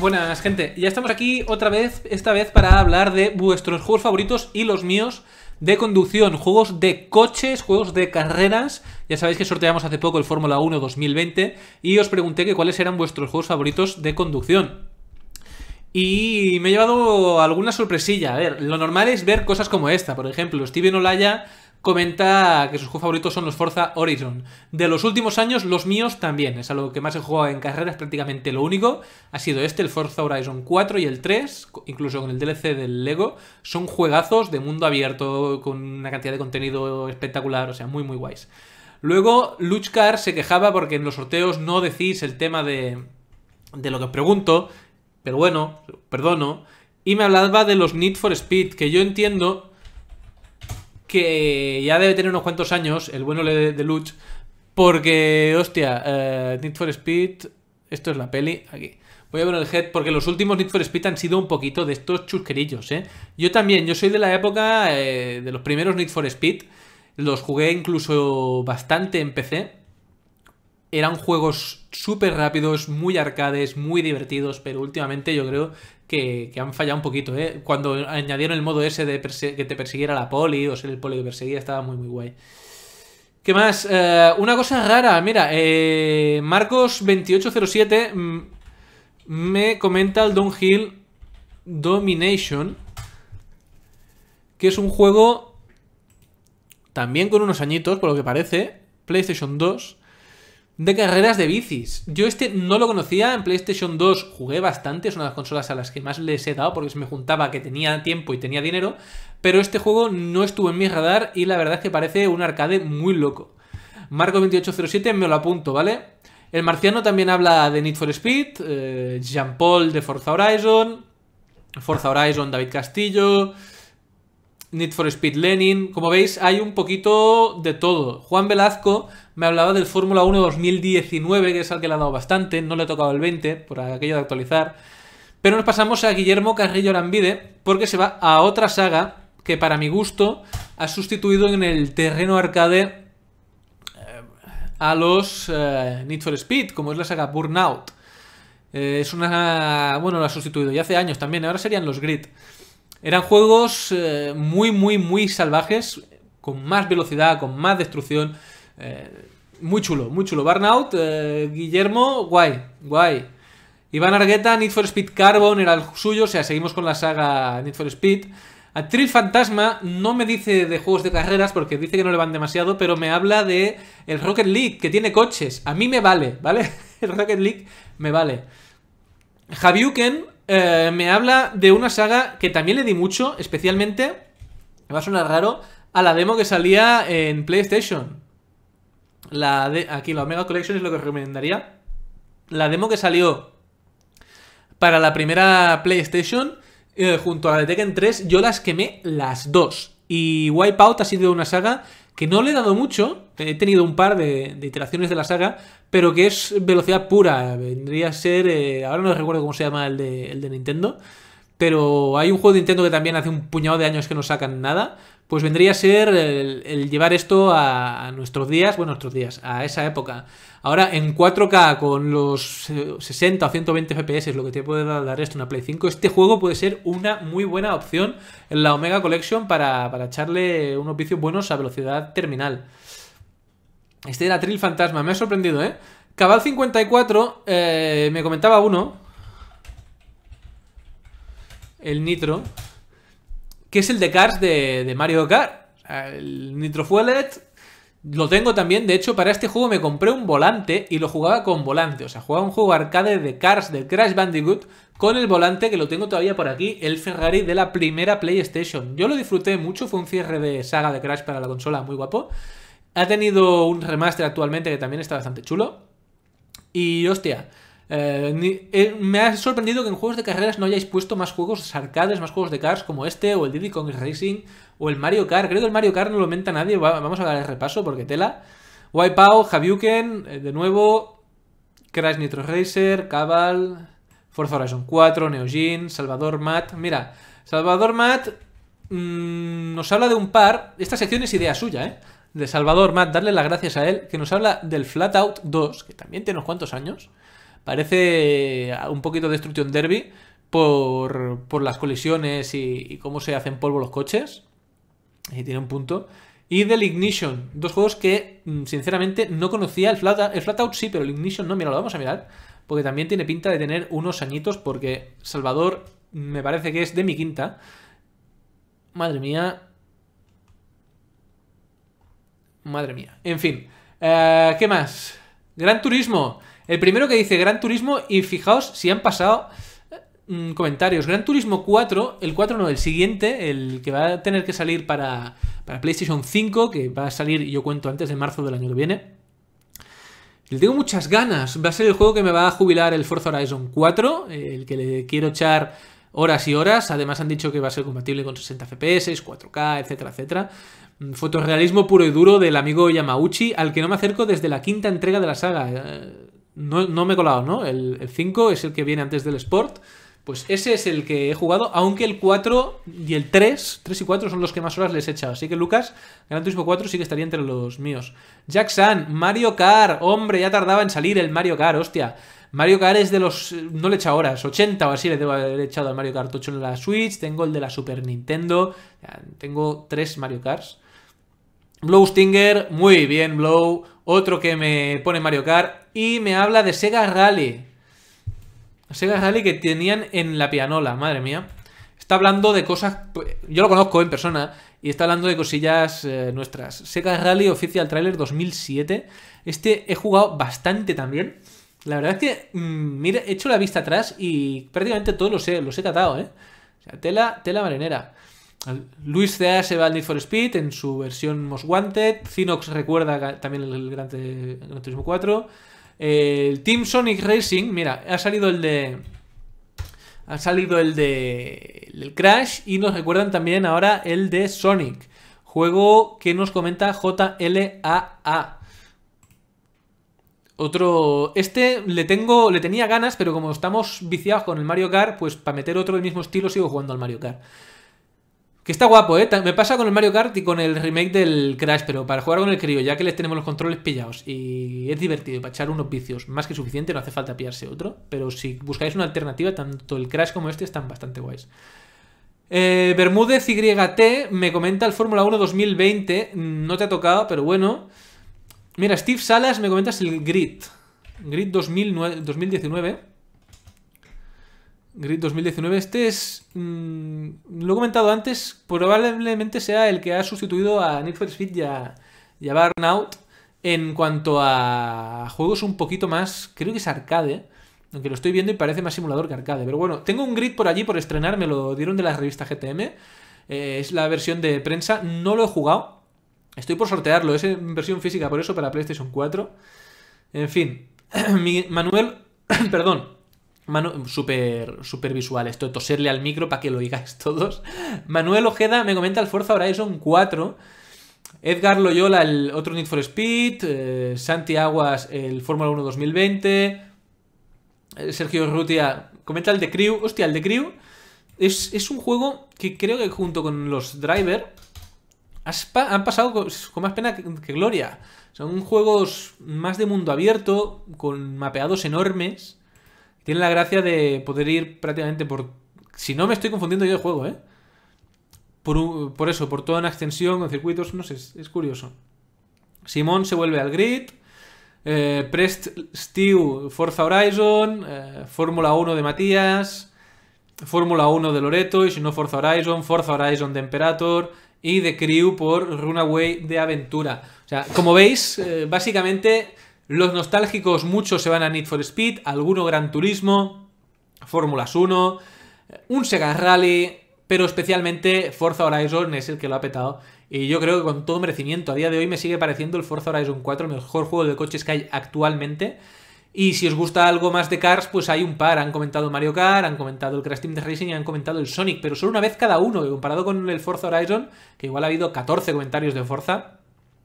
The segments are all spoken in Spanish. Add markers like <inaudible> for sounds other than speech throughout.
Buenas, gente. Ya estamos aquí otra vez, esta vez para hablar de vuestros juegos favoritos y los míos de conducción, juegos de coches, juegos de carreras. Ya sabéis que sorteamos hace poco el Fórmula 1 2020 y os pregunté que cuáles eran vuestros juegos favoritos de conducción. Y me he llevado alguna sorpresilla. A ver, lo normal es ver cosas como esta. Por ejemplo, Steven Olaya comenta que sus juegos favoritos son los Forza Horizon. De los últimos años, los míos también. Es algo que más he jugado en carrera Es prácticamente lo único. Ha sido este, el Forza Horizon 4 y el 3, incluso con el DLC del Lego. Son juegazos de mundo abierto, con una cantidad de contenido espectacular, o sea, muy, muy guays. Luego, Luchcar se quejaba porque en los sorteos no decís el tema de, de lo que os pregunto, pero bueno, perdono. Y me hablaba de los Need for Speed, que yo entiendo que ya debe tener unos cuantos años, el bueno de, de Luch, porque, hostia, eh, Need for Speed, esto es la peli, aquí. Voy a ver el head, porque los últimos Need for Speed han sido un poquito de estos chusquerillos, ¿eh? Yo también, yo soy de la época eh, de los primeros Need for Speed, los jugué incluso bastante en PC, eran juegos súper rápidos, muy arcades, muy divertidos, pero últimamente yo creo que, han fallado un poquito, ¿eh? Cuando añadieron el modo ese de que te persiguiera la poli o ser el poli que perseguía, estaba muy, muy guay. ¿Qué más? Eh, una cosa rara, mira, eh, Marcos2807 mm, me comenta el Don Hill Domination, que es un juego también con unos añitos, por lo que parece, PlayStation 2, de carreras de bicis. Yo este no lo conocía, en PlayStation 2 jugué bastante, es una de las consolas a las que más les he dado porque se me juntaba que tenía tiempo y tenía dinero, pero este juego no estuvo en mi radar y la verdad es que parece un arcade muy loco. Marco 2807 me lo apunto, ¿vale? El marciano también habla de Need for Speed, eh, Jean-Paul de Forza Horizon, Forza Horizon David Castillo, Need for Speed Lenin. Como veis, hay un poquito de todo. Juan Velazco me hablaba del Fórmula 1 2019, que es al que le ha dado bastante. No le ha tocado el 20, por aquello de actualizar. Pero nos pasamos a Guillermo Carrillo Arambide, porque se va a otra saga que para mi gusto ha sustituido en el terreno arcade eh, a los eh, Need for Speed, como es la saga Burnout. Eh, es una... bueno, la ha sustituido ya hace años también, ahora serían los Grid. Eran juegos eh, muy, muy, muy salvajes, con más velocidad, con más destrucción. Eh, muy chulo, muy chulo. Burnout, eh, Guillermo, guay, guay. Iván Argueta, Need for Speed Carbon era el suyo, o sea, seguimos con la saga Need for Speed. Atril Fantasma no me dice de juegos de carreras porque dice que no le van demasiado, pero me habla de el Rocket League, que tiene coches. A mí me vale, ¿vale? <laughs> El Rocket League me vale. Javiuken eh, me habla de una saga que también le di mucho, especialmente, me va a sonar raro, a la demo que salía en PlayStation. La de, aquí, la Omega Collection es lo que recomendaría. La demo que salió para la primera PlayStation, eh, junto a la de Tekken 3, yo las quemé las dos. Y Wipeout ha sido una saga que no le he dado mucho, he tenido un par de, iteraciones de la saga, pero que es velocidad pura, vendría a ser, eh, ahora no recuerdo cómo se llama el de, el de Nintendo, pero hay un juego de Nintendo que también hace un puñado de años que no sacan nada, pues vendría a ser el, llevar esto a, nuestros días, bueno, nuestros días, a esa época. Ahora en 4K con los 60 eh, o 120 FPS, lo que te puede dar esto en una Play 5, este juego puede ser una muy buena opción en la Omega Collection para, echarle unos vicios buenos a velocidad terminal. Este era Trill Fantasma, me ha sorprendido, ¿eh? Cabal 54, eh, me comentaba uno, el nitro, que es el de Cars de, Mario Kart. El Nitro Fuelet lo tengo también, de hecho, para este juego me compré un volante y lo jugaba con volante. O sea, jugaba un juego arcade de Cars de Crash Bandicoot con el volante que lo tengo todavía por aquí, el Ferrari de la primera PlayStation. Yo lo disfruté mucho, fue un cierre de saga de Crash para la consola muy guapo. Ha tenido un remaster actualmente que también está bastante chulo. Y hostia, eh, eh, me ha sorprendido que en juegos de carreras no hayáis puesto más juegos arcades, más juegos de cars como este, o el Diddy Kong Racing, o el Mario Kart. Creo que el Mario Kart no lo menta nadie. vamos a dar el repaso porque tela. Wipeout, Javiuken, eh, de nuevo. Crash Nitro Racer, Cabal, Forza Horizon 4, Neojin, Salvador Matt. Mira, Salvador Matt mm, nos habla de un par. Esta sección es idea suya, ¿eh? De Salvador Matt, darle las gracias a él, que nos habla del Flatout 2, que también tiene unos cuantos años. Parece ah, un poquito Destruction Derby por, las colisiones y, cómo se hacen polvo los coches. Y tiene un punto. Y del Ignition, dos juegos que mm, sinceramente no conocía. El, Flat, el Flatout sí, pero el Ignition no. Mira, lo vamos a mirar. Porque también tiene pinta de tener unos añitos. Porque Salvador mm, me parece que es de mi quinta. Madre mía. Madre mía. En fin. Eh, ¿Qué más? Gran Turismo. El primero que dice Gran Turismo y fijaos si han pasado mm, comentarios. Gran Turismo 4, el 4 no, el siguiente, el que va a tener que salir para, para PlayStation 5, que va a salir, yo cuento, antes de marzo del año que viene. Le tengo muchas ganas. Va a ser el juego que me va a jubilar el Forza Horizon 4, el que le quiero echar horas y horas. Además han dicho que va a ser compatible con 60 FPS, 4K, etcétera, etcétera. Mm, fotorrealismo puro y duro del amigo Yamauchi, al que no me acerco desde la quinta entrega de la saga. Eh, no, me he colado, ¿no? El, 5 es el que viene antes del Sport. Pues ese es el que he jugado, aunque el 4 y el 3, 3 y 4 son los que más horas les he echado. Así que Lucas, Gran Turismo 4 sí que estaría entre los míos. Jack San, Mario Kart, hombre, ya tardaba en salir el Mario Kart, hostia. Mario Kart es de los... no le he echado horas, 80 o así le debo haber echado al Mario Kart 8 en la Switch, tengo el de la Super Nintendo, tengo tres Mario Karts. Blow Stinger, muy bien Blow, otro que me pone Mario Kart. Y me habla de Sega Rally. Sega Rally que tenían en la pianola, madre mía. Está hablando de cosas... Yo lo conozco en persona. Y está hablando de cosillas eh, nuestras. Sega Rally Official Trailer 2007. Este he jugado bastante también. La verdad es que, mm, Mire, he hecho la vista atrás y prácticamente todos los he, los he catado, ¿eh? O sea, tela, tela marinera. Luis CA se va al Need for Speed en su versión Most Wanted. Cinox recuerda también el Gran, Turismo 4. el Team Sonic Racing, mira, ha salido el de. Ha salido el de. El Crash y nos recuerdan también ahora el de Sonic. Juego que nos comenta JLAA. Otro. Este le tengo. Le tenía ganas, pero como estamos viciados con el Mario Kart, pues para meter otro del mismo estilo sigo jugando al Mario Kart. Que está guapo, ¿eh? Me pasa con el Mario Kart y con el remake del Crash, pero para jugar con el crío, ya que les tenemos los controles pillados. Y es divertido, para echar unos vicios. Más que suficiente, no hace falta pillarse otro. Pero si buscáis una alternativa, tanto el Crash como este están bastante guays. Eh, Bermúdez YT me comenta el Fórmula 1 2020. No te ha tocado, pero bueno. Mira, Steve Salas me comentas el Grid. Grid 2019. Grid 2019. Este es, mm, lo he comentado antes, probablemente sea el que ha sustituido a Need for Speed y a, Burnout en cuanto a juegos un poquito más, creo que es arcade, aunque lo estoy viendo y parece más simulador que arcade. Pero bueno, tengo un grid por allí por estrenar, me lo dieron de la revista GTM. Eh, es la versión de prensa, no lo he jugado. Estoy por sortearlo, es en versión física, por eso para PlayStation 4. En fin, <clears throat> Manuel, <clears throat> perdón, super visual esto, toserle al micro para que lo digáis todos. Manuel Ojeda me comenta el Forza Horizon 4. Edgar Loyola, el otro Need for Speed. Eh, Santiaguas Aguas, el Fórmula 1 2020. Eh, Sergio Rutia comenta el de Crew. Hostia, el de Crew es, un juego que creo que junto con los Driver han pasado con, más pena que gloria. Son juegos más de mundo abierto, con mapeados enormes tiene la gracia de poder ir prácticamente por... Si no me estoy confundiendo yo de juego, ¿eh? Por, eso, por toda una extensión con circuitos, no sé, es, curioso. Simón se vuelve al grid. Eh, Prest Stew, Forza Horizon. Eh, Fórmula 1 de Matías. Fórmula 1 de Loreto. Y si no, Forza Horizon. Forza Horizon de Emperator. Y de Crew por Runaway de Aventura. O sea, como veis, eh, básicamente los nostálgicos, muchos se van a Need for Speed, alguno Gran Turismo, Fórmulas 1, un Sega Rally, pero especialmente Forza Horizon es el que lo ha petado. Y yo creo que con todo merecimiento, a día de hoy me sigue pareciendo el Forza Horizon 4 el mejor juego de coches que hay actualmente. Y si os gusta algo más de Cars, pues hay un par. Han comentado Mario Kart, han comentado el Crash Team de Racing y han comentado el Sonic, pero solo una vez cada uno. Y comparado con el Forza Horizon, que igual ha habido 14 comentarios de Forza,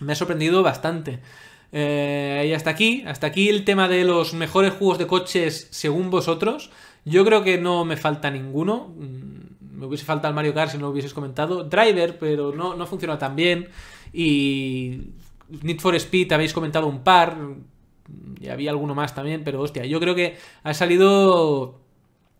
me ha sorprendido bastante. Eh, y hasta aquí, hasta aquí el tema de los mejores juegos de coches según vosotros. Yo creo que no me falta ninguno. Mm, me hubiese falta el Mario Kart si no lo hubieses comentado. Driver, pero no, no funciona tan bien. Y Need for Speed habéis comentado un par. Y había alguno más también, pero hostia, yo creo que ha salido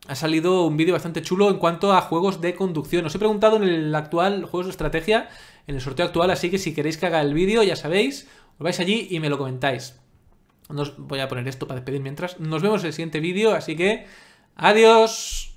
ha salido un vídeo bastante chulo en cuanto a juegos de conducción. Os he preguntado en el actual juegos de estrategia, en el sorteo actual, así que si queréis que haga el vídeo, ya sabéis, lo vais allí y me lo comentáis. os voy a poner esto para despedir mientras. Nos vemos en el siguiente vídeo, así que... ¡Adiós!